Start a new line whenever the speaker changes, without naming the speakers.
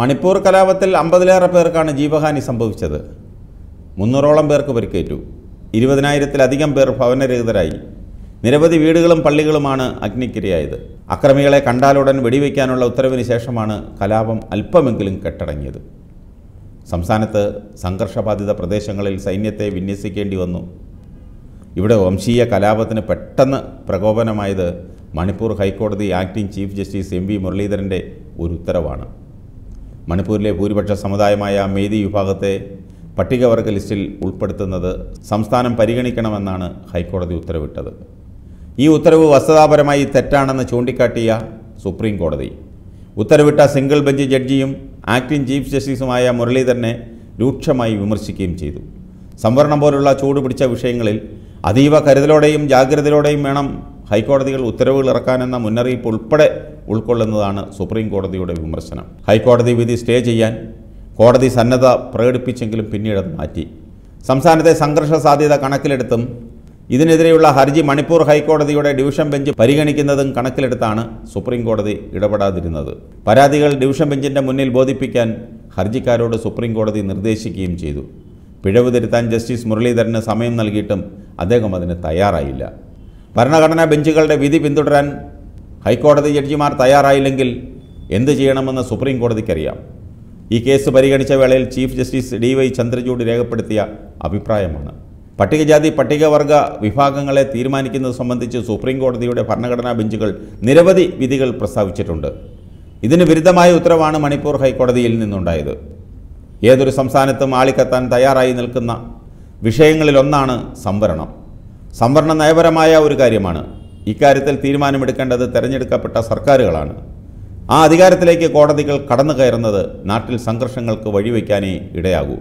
മണിപ്പൂർ കലാപത്തിൽ അമ്പതിലേറെ പേർക്കാണ് ജീവഹാനി സംഭവിച്ചത് മുന്നൂറോളം പേർക്ക് പരിക്കേറ്റു ഇരുപതിനായിരത്തിലധികം പേർ ഭവനരഹിതരായി നിരവധി വീടുകളും പള്ളികളുമാണ് അഗ്നിക്കിരയായത് അക്രമികളെ കണ്ടാലുടൻ വെടിവെക്കാനുള്ള ഉത്തരവിന് ശേഷമാണ് കലാപം അല്പമെങ്കിലും കെട്ടടങ്ങിയത് സംസ്ഥാനത്ത് സംഘർഷബാധിത പ്രദേശങ്ങളിൽ സൈന്യത്തെ വിന്യസിക്കേണ്ടി വന്നു ഇവിടെ വംശീയ കലാപത്തിന് പെട്ടെന്ന് പ്രകോപനമായത് മണിപ്പൂർ ഹൈക്കോടതി acting chief justice M V മുരളീധരൻ്റെ ഒരു ഉത്തരവാണ് മണിപ്പൂരിലെ ഭൂരിപക്ഷ സമുദായമായ മേതി വിഭാഗത്തെ പട്ടികവർഗ ലിസ്റ്റിൽ ഉൾപ്പെടുത്തുന്നത് സംസ്ഥാനം പരിഗണിക്കണമെന്നാണ് ഹൈക്കോടതി ഉത്തരവിട്ടത് ഈ ഉത്തരവ് വസ്തുതാപരമായി തെറ്റാണെന്ന് ചൂണ്ടിക്കാട്ടിയ സുപ്രീം കോടതി ഉത്തരവിട്ട സിംഗിൾ ബെഞ്ച് ജഡ്ജിയും ആക്ടിംഗ് ചീഫ് ജസ്റ്റിസുമായ മുരളീധരനെ രൂക്ഷമായി വിമർശിക്കുകയും ചെയ്തു സംവരണം പോലുള്ള ചൂടുപിടിച്ച വിഷയങ്ങളിൽ അതീവ കരുതലോടെയും ജാഗ്രതയോടെയും വേണം ഹൈക്കോടതികൾ ഉത്തരവുകൾ ഇറക്കാനെന്ന മുന്നറിയിപ്പ് ഉൾപ്പെടെ ഉൾക്കൊള്ളുന്നതാണ് സുപ്രീം കോടതിയുടെ വിമർശനം ഹൈക്കോടതി വിധി സ്റ്റേ ചെയ്യാൻ കോടതി സന്നദ്ധ പ്രകടിപ്പിച്ചെങ്കിലും പിന്നീട് അത് മാറ്റി സംസ്ഥാനത്തെ സംഘർഷ സാധ്യത കണക്കിലെടുത്തും ഇതിനെതിരെയുള്ള ഹർജി മണിപ്പൂർ ഹൈക്കോടതിയുടെ ഡിവിഷൻ ബെഞ്ച് പരിഗണിക്കുന്നതും കണക്കിലെടുത്താണ് സുപ്രീം കോടതി ഇടപെടാതിരുന്നത് പരാതികൾ ഡിവിഷൻ ബെഞ്ചിൻ്റെ മുന്നിൽ ബോധിപ്പിക്കാൻ ഹർജിക്കാരോട് സുപ്രീം കോടതി നിർദ്ദേശിക്കുകയും ചെയ്തു പിഴവ് തിരുത്താൻ ജസ്റ്റിസ് മുരളീധരന് സമയം നൽകിയിട്ടും അദ്ദേഹം അതിന് തയ്യാറായില്ല ഭരണഘടനാ ബെഞ്ചുകളുടെ വിധി പിന്തുടരാൻ ഹൈക്കോടതി ജഡ്ജിമാർ തയ്യാറായില്ലെങ്കിൽ എന്ത് ചെയ്യണമെന്ന് സുപ്രീം കോടതിക്കറിയാം ഈ കേസ് പരിഗണിച്ച വേളയിൽ chief justice D Y Chandrachud രേഖപ്പെടുത്തിയ അഭിപ്രായമാണ് പട്ടികജാതി പട്ടികവർഗ വിഭാഗങ്ങളെ തീരുമാനിക്കുന്നത് സംബന്ധിച്ച് സുപ്രീം കോടതിയുടെ ഭരണഘടനാ ബെഞ്ചുകൾ നിരവധി വിധികൾ പ്രസ്താവിച്ചിട്ടുണ്ട് ഇതിന് വിരുദ്ധമായ ഉത്തരവാണ് മണിപ്പൂർ ഹൈക്കോടതിയിൽ നിന്നുണ്ടായത് ഏതൊരു സംസ്ഥാനത്തും ആളിക്കത്താൻ തയ്യാറായി നിൽക്കുന്ന വിഷയങ്ങളിലൊന്നാണ് സംവരണം സംവരണ നയപരമായ ഒരു കാര്യമാണ് ഇക്കാര്യത്തിൽ തീരുമാനമെടുക്കേണ്ടത് തെരഞ്ഞെടുക്കപ്പെട്ട സർക്കാരുകളാണ് ആ അധികാരത്തിലേക്ക് കോടതികൾ കടന്നു കയറുന്നത് നാട്ടിൽ സംഘർഷങ്ങൾക്ക് വഴിവെക്കാനേ ഇടയാകൂ